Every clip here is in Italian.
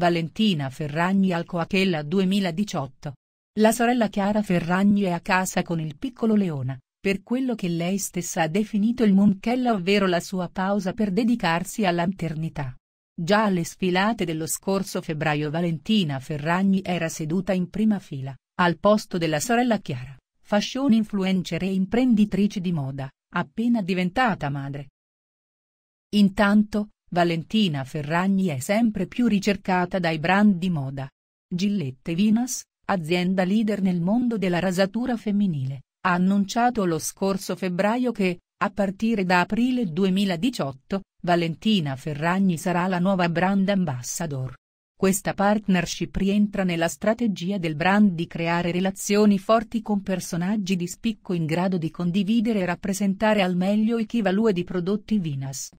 Valentina Ferragni al Coachella 2018. La sorella Chiara Ferragni è a casa con il piccolo Leona, per quello che lei stessa ha definito il Monchella ovvero la sua pausa per dedicarsi alla maternità. Già alle sfilate dello scorso febbraio Valentina Ferragni era seduta in prima fila, al posto della sorella Chiara, fashion influencer e imprenditrice di moda, appena diventata madre. Intanto, Valentina Ferragni è sempre più ricercata dai brand di moda. Gillette Venus, azienda leader nel mondo della rasatura femminile, ha annunciato lo scorso febbraio che, a partire da aprile 2018, Valentina Ferragni sarà la nuova brand ambassador. Questa partnership rientra nella strategia del brand di creare relazioni forti con personaggi di spicco in grado di condividere e rappresentare al meglio i key value di prodotti Vinas.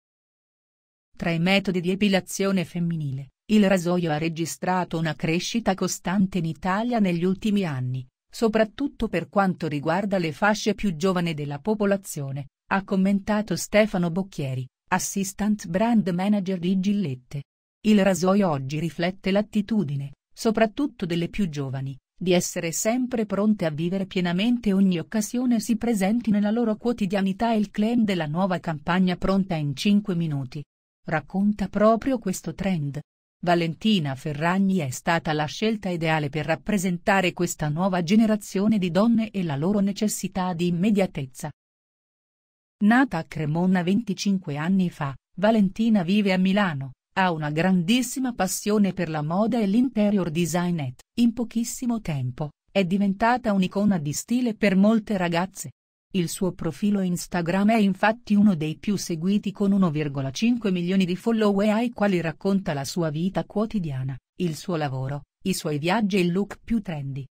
Tra i metodi di epilazione femminile, il rasoio ha registrato una crescita costante in Italia negli ultimi anni, soprattutto per quanto riguarda le fasce più giovani della popolazione, ha commentato Stefano Bocchieri, assistant brand manager di Gillette. Il rasoio oggi riflette l'attitudine, soprattutto delle più giovani, di essere sempre pronte a vivere pienamente ogni occasione si presenti nella loro quotidianità e il claim della nuova campagna pronta in 5 minuti, racconta proprio questo trend. Valentina Ferragni è stata la scelta ideale per rappresentare questa nuova generazione di donne e la loro necessità di immediatezza. Nata a Cremona 25 anni fa, Valentina vive a Milano, ha una grandissima passione per la moda e l'interior design e, in pochissimo tempo, è diventata un'icona di stile per molte ragazze. Il suo profilo Instagram è infatti uno dei più seguiti con 1,5 milioni di follower ai quali racconta la sua vita quotidiana, il suo lavoro, i suoi viaggi e il look più trendy.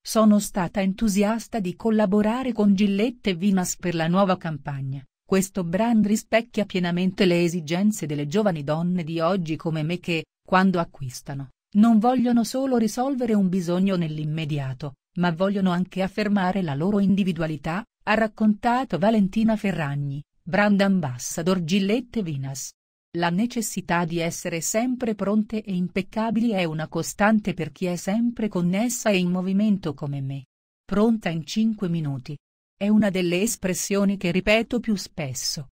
Sono stata entusiasta di collaborare con Gillette e Vinas per la nuova campagna, questo brand rispecchia pienamente le esigenze delle giovani donne di oggi come me che, quando acquistano, non vogliono solo risolvere un bisogno nell'immediato, ma vogliono anche affermare la loro individualità, ha raccontato Valentina Ferragni, brand ambassador Gillette Vinas. La necessità di essere sempre pronte e impeccabili è una costante per chi è sempre connessa e in movimento come me. Pronta in 5 minuti. È una delle espressioni che ripeto più spesso,